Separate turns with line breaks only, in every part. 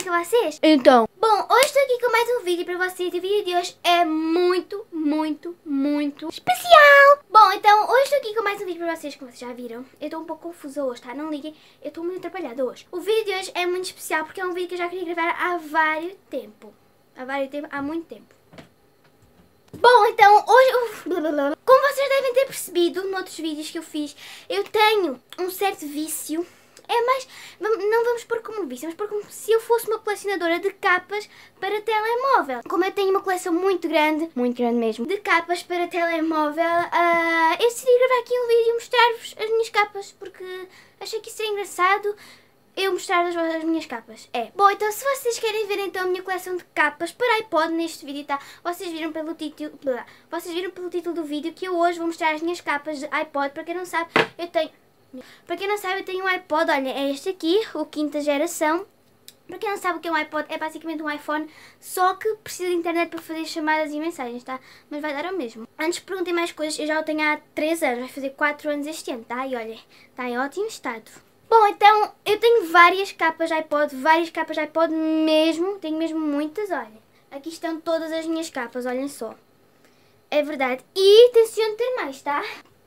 com vocês? Então. Bom, hoje estou aqui com mais um vídeo para vocês e o vídeo de hoje é muito, muito, muito especial. Bom, então hoje estou aqui com mais um vídeo para vocês, como vocês já viram. Eu estou um pouco confusa hoje, tá? Não liguem, eu estou muito atrapalhada hoje. O vídeo de hoje é muito especial porque é um vídeo que eu já queria gravar há vários tempo. Há vários tempo, há muito tempo. Bom, então hoje... Como vocês devem ter percebido noutros vídeos que eu fiz, eu tenho um certo vício é mais. Não vamos pôr como novice, vamos pôr como se eu fosse uma colecionadora de capas para telemóvel. Como eu tenho uma coleção muito grande, muito grande mesmo, de capas para telemóvel, uh, eu decidi gravar aqui um vídeo e mostrar-vos as minhas capas porque achei que isso é engraçado eu mostrar as, as, minhas capas. É. Bom, então se vocês querem ver então a minha coleção de capas para iPod neste vídeo, tá? Vocês viram pelo título, vocês viram pelo título do vídeo que eu hoje vou mostrar as minhas capas de iPod. Para quem não sabe, eu tenho para quem não sabe, tem um iPod, olha, é este aqui, o quinta geração. Para quem não sabe o que é um iPod, é basicamente um iPhone, só que precisa de internet para fazer chamadas e mensagens, tá? Mas vai dar o mesmo. Antes de perguntem mais coisas, eu já o tenho há 3 anos, vai fazer 4 anos este ano, tá? E olha, está em ótimo estado. Bom, então, eu tenho várias capas de iPod, várias capas de iPod mesmo, tenho mesmo muitas, olha. Aqui estão todas as minhas capas, olhem só. É verdade. E tenciono ter mais, tá?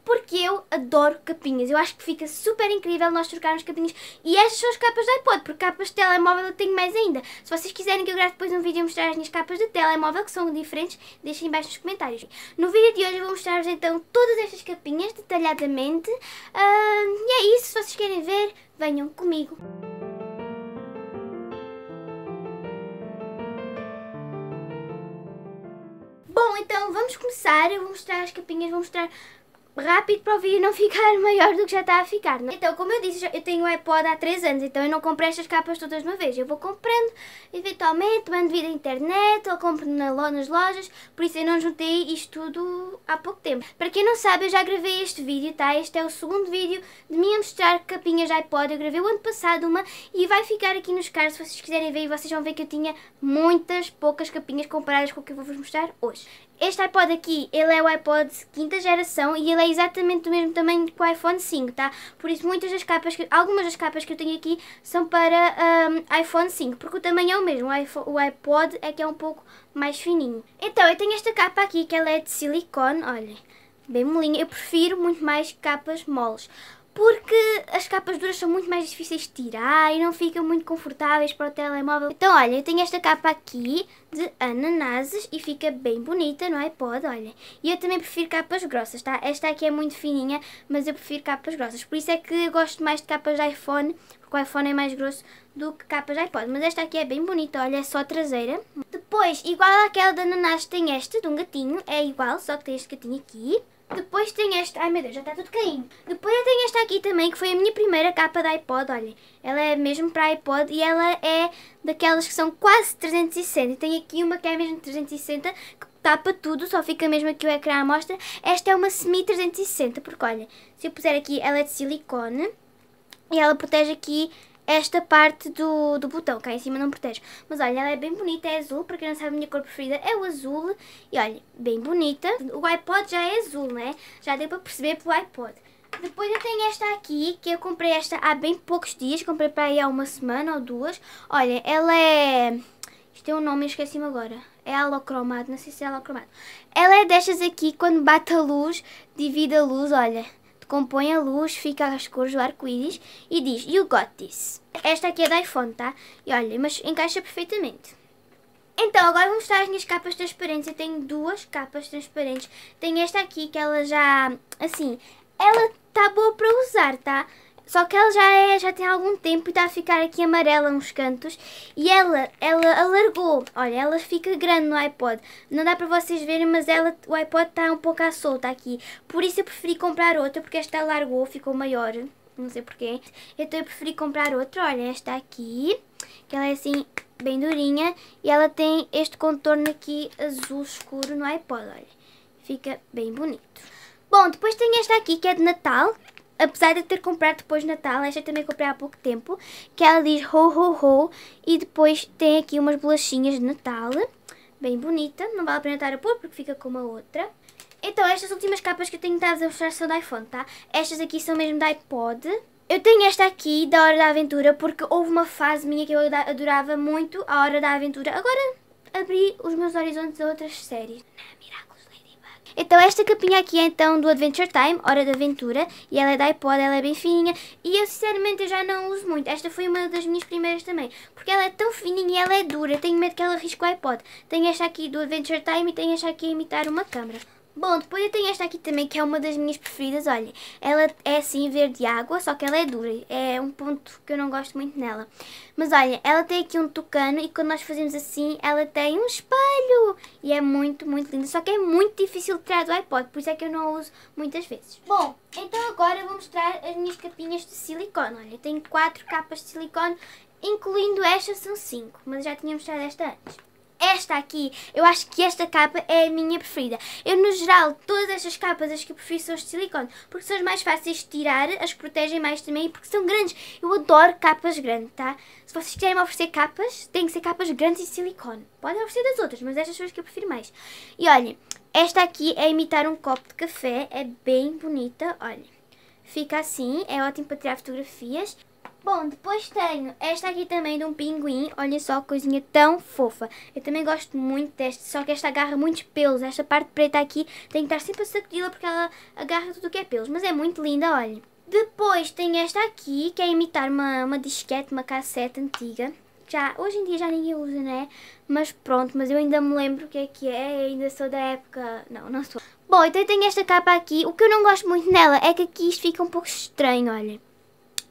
porque eu adoro capinhas. Eu acho que fica super incrível nós trocarmos capinhas. E estas são as capas do iPod, porque capas de telemóvel eu tenho mais ainda. Se vocês quiserem que eu grave depois um vídeo e mostrar as minhas capas de telemóvel, que são diferentes, deixem embaixo nos comentários. No vídeo de hoje eu vou mostrar-vos então todas estas capinhas detalhadamente. Uh, e é isso, se vocês querem ver, venham comigo. Bom, então vamos começar. Eu vou mostrar as capinhas, vou mostrar rápido para o vídeo não ficar maior do que já está a ficar. Não? Né? Então, como eu disse, eu tenho o iPod há 3 anos, então eu não comprei estas capas todas de uma vez. Eu vou comprando, eventualmente, mando vir à internet ou compro na, nas lojas, por isso eu não juntei isto tudo há pouco tempo. Para quem não sabe, eu já gravei este vídeo, tá? Este é o segundo vídeo de mim a mostrar capinhas de iPod. Eu gravei o ano passado uma e vai ficar aqui nos cards, se vocês quiserem ver, e vocês vão ver que eu tinha muitas poucas capinhas comparadas com o que eu vou vos mostrar hoje. Este iPod aqui, ele é o iPod quinta geração e ele é exatamente do mesmo tamanho que o iPhone 5, tá? Por isso muitas das capas, que, algumas das capas que eu tenho aqui são para um, iPhone 5, porque o tamanho é o mesmo, o iPod é que é um pouco mais fininho. Então, eu tenho esta capa aqui que ela é de silicone, olhem, bem molinha, eu prefiro muito mais capas moles porque as capas duras são muito mais difíceis de tirar e não ficam muito confortáveis para o telemóvel. Então, olha, eu tenho esta capa aqui de ananases e fica bem bonita no iPod, é? olha. E eu também prefiro capas grossas, tá? Esta aqui é muito fininha, mas eu prefiro capas grossas. Por isso é que eu gosto mais de capas de iPhone, porque o iPhone é mais grosso do que capas de iPod. Mas esta aqui é bem bonita, olha, é só traseira. Depois, igual àquela de ananases, tem esta de um gatinho, é igual, só que tem este gatinho aqui. Depois tem esta... Ai meu Deus, já está tudo caindo. Depois eu tenho esta aqui também, que foi a minha primeira capa da iPod, Olha, Ela é mesmo para iPod e ela é daquelas que são quase 360. E tem aqui uma que é mesmo 360, que tapa tudo, só fica mesmo aqui o ecrã à mostra. Esta é uma semi 360, porque olha, se eu puser aqui, ela é de silicone. E ela protege aqui esta parte do, do botão, cá é em cima não protege. Mas olha, ela é bem bonita, é azul, para quem não sabe a minha cor preferida é o azul. E olha, bem bonita. O iPod já é azul, né? Já deu para perceber pelo iPod. Depois eu tenho esta aqui, que eu comprei esta há bem poucos dias, comprei para aí há uma semana ou duas. Olha, ela é... Isto tem é um nome, esqueci-me agora. É alocromado, não sei se é alocromado. Ela é destas aqui, quando bate a luz, divide a luz, olha compõe a luz, fica as cores do arco-íris e diz You got this. Esta aqui é da iPhone, tá? E olha, mas encaixa perfeitamente. Então, agora vou mostrar as minhas capas transparentes. Eu tenho duas capas transparentes. Tenho esta aqui que ela já, assim, ela tá boa para usar, tá? Só que ela já, é, já tem algum tempo e está a ficar aqui amarela uns cantos. E ela, ela alargou. Olha, ela fica grande no iPod. Não dá para vocês verem, mas ela, o iPod está um pouco à solta aqui. Por isso eu preferi comprar outra, porque esta alargou, ficou maior. Não sei porquê. Então eu preferi comprar outra. Olha, esta aqui. Que ela é assim, bem durinha. E ela tem este contorno aqui azul escuro no iPod. Olha, fica bem bonito. Bom, depois tem esta aqui que é de Natal, apesar de eu ter comprado depois de Natal, esta também comprei há pouco tempo, que ela diz ho ho ho e depois tem aqui umas bolachinhas de Natal, bem bonita, não vale a pena estar a pôr porque fica como a outra. Então estas últimas capas que eu tenho estado a mostrar são do iPhone, tá? Estas aqui são mesmo da iPod. Eu tenho esta aqui da Hora da Aventura porque houve uma fase minha que eu adorava muito, a Hora da Aventura. Agora abri os meus horizontes a outras séries. é, Miracle. Então esta capinha aqui é então do Adventure Time, Hora de Aventura, e ela é da iPod, ela é bem fininha, e eu sinceramente eu já não uso muito, esta foi uma das minhas primeiras também, porque ela é tão fininha e ela é dura, tenho medo que ela risque o iPod. Tenho esta aqui do Adventure Time e tenho esta aqui a imitar uma câmera. Bom, depois eu tenho esta aqui também, que é uma das minhas preferidas. Olha, ela é assim verde água, só que ela é dura. É um ponto que eu não gosto muito nela. Mas olha, ela tem aqui um tucano e quando nós fazemos assim, ela tem um espelho. E é muito, muito linda. Só que é muito difícil de tirar do iPod, por isso é que eu não uso muitas vezes. Bom, então agora eu vou mostrar as minhas capinhas de silicone. Olha, tenho quatro capas de silicone, incluindo esta, são cinco. Mas já tinha mostrado esta antes esta aqui, eu acho que esta capa é a minha preferida. Eu, no geral, todas estas capas as que eu prefiro são de silicone, porque são as mais fáceis de tirar, as protegem mais também, porque são grandes. Eu adoro capas grandes, tá? Se vocês quiserem me oferecer capas, tem que ser capas grandes e de silicone. Podem oferecer das outras, mas estas são as que eu prefiro mais. E olhem, esta aqui é imitar um copo de café, é bem bonita, olhem. Fica assim, é ótimo para tirar fotografias. Bom, depois tenho esta aqui também de um pinguim. Olha só, coisinha tão fofa. Eu também gosto muito desta, só que esta agarra muitos pelos. Esta parte preta aqui tem que estar sempre a sacudi-la porque ela agarra tudo o que é pelos. Mas é muito linda, olha. Depois tem esta aqui, que é imitar uma, uma disquete, uma cassete antiga. Já, hoje em dia já ninguém usa, né? Mas pronto, mas eu ainda me lembro o que é que é, ainda sou da época... Não, não sou. Bom, então tenho esta capa aqui. O que eu não gosto muito nela é que aqui isto fica um pouco estranho, olha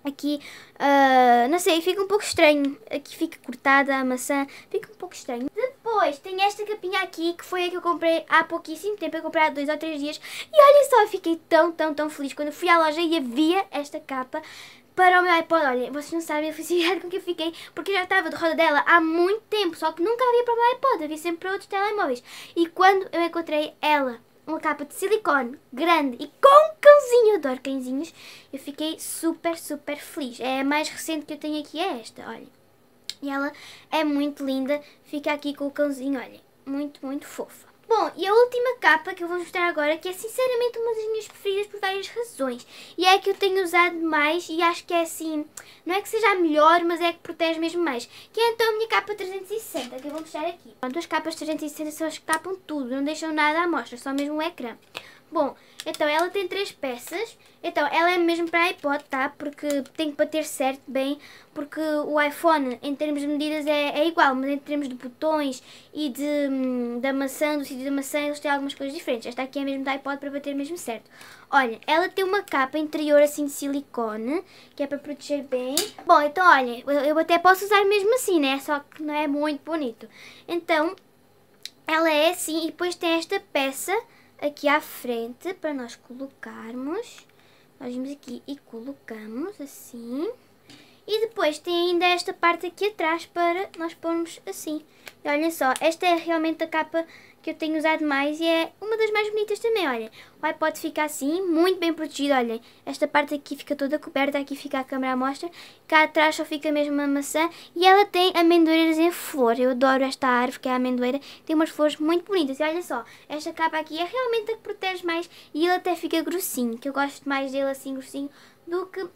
aqui, uh, não sei, fica um pouco estranho. Aqui fica cortada a maçã, fica um pouco estranho. Depois tem esta capinha aqui, que foi a que eu comprei há pouquíssimo tempo, eu comprei há dois ou três dias. E olha só, eu fiquei tão, tão, tão feliz quando fui à loja e havia esta capa para o meu iPod. Olha, vocês não sabem a felicidade com que eu fiquei, porque eu já estava de roda dela há muito tempo, só que nunca havia para o meu iPod, havia sempre para outros telemóveis. E quando eu encontrei ela, uma capa de silicone grande e com adoro cãezinhos. Eu fiquei super, super feliz. É a mais recente que eu tenho aqui, é esta, olha. E ela é muito linda. Fica aqui com o cãozinho, olha. Muito, muito fofa. Bom, e a última capa que eu vou mostrar agora, que é sinceramente uma das minhas preferidas por várias razões, e é a que eu tenho usado mais e acho que é assim, não é que seja a melhor, mas é a que protege mesmo mais, que é então a minha capa 360, que eu vou mostrar aqui. Pronto, as capas 360 são as que tapam tudo, não deixam nada à mostra, só mesmo o ecrã. Bom, então ela tem três peças. Então ela é mesmo para iPod, tá? Porque tem que bater certo bem, porque o iPhone em termos de medidas é, é igual, mas em termos de botões e de hum, da maçã, do sítio da maçã, eles têm algumas coisas diferentes. Esta aqui é mesmo da iPod para bater mesmo certo. Olha, ela tem uma capa interior assim de silicone, que é para proteger bem. Bom, então olha, eu até posso usar mesmo assim, né? Só que não é muito bonito. Então, ela é assim e depois tem esta peça aqui à frente para nós colocarmos. Nós vimos aqui e colocamos assim. E depois tem ainda esta parte aqui atrás para nós pormos assim. E olhem só, esta é realmente a capa que eu tenho usado mais e é uma das mais bonitas também, olha. O iPod fica assim, muito bem protegido, olha. Esta parte aqui fica toda coberta, aqui fica a câmera à mostra. Cá atrás só fica mesmo a maçã e ela tem amendoeiras em flor. Eu adoro esta árvore que é a amendoeira, tem umas flores muito bonitas. E olha só, esta capa aqui é realmente a que protege mais e ele até fica grossinho, que eu gosto mais dele assim grossinho do que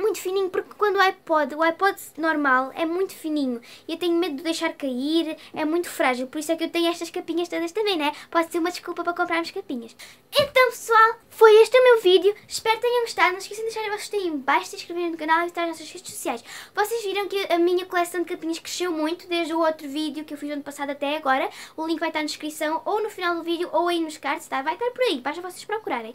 muito fininho, porque quando o iPod, o iPod normal é muito fininho e eu tenho medo de deixar cair, é muito frágil, por isso é que eu tenho estas capinhas todas também, né? Pode ser uma desculpa para comprarmos capinhas. Então, pessoal, foi este o meu vídeo. Espero que tenham gostado. Não esqueçam de deixar o vosso gostei em baixo, se inscreverem no canal e visitar as nossas redes sociais. Vocês viram que a minha coleção de capinhas cresceu muito desde o outro vídeo que eu fiz ano passado até agora. O link vai estar na descrição ou no final do vídeo ou aí nos cards, tá? Vai estar por aí, basta vocês procurarem.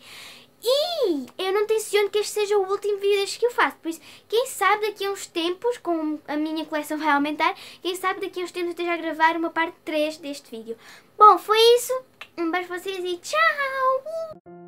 E eu não tenciono que este seja o último vídeo deste que eu faço, por isso, quem sabe daqui a uns tempos, como a minha coleção vai aumentar, quem sabe daqui a uns tempos eu esteja a gravar uma parte 3 deste vídeo. Bom, foi isso. Um beijo para vocês e tchau!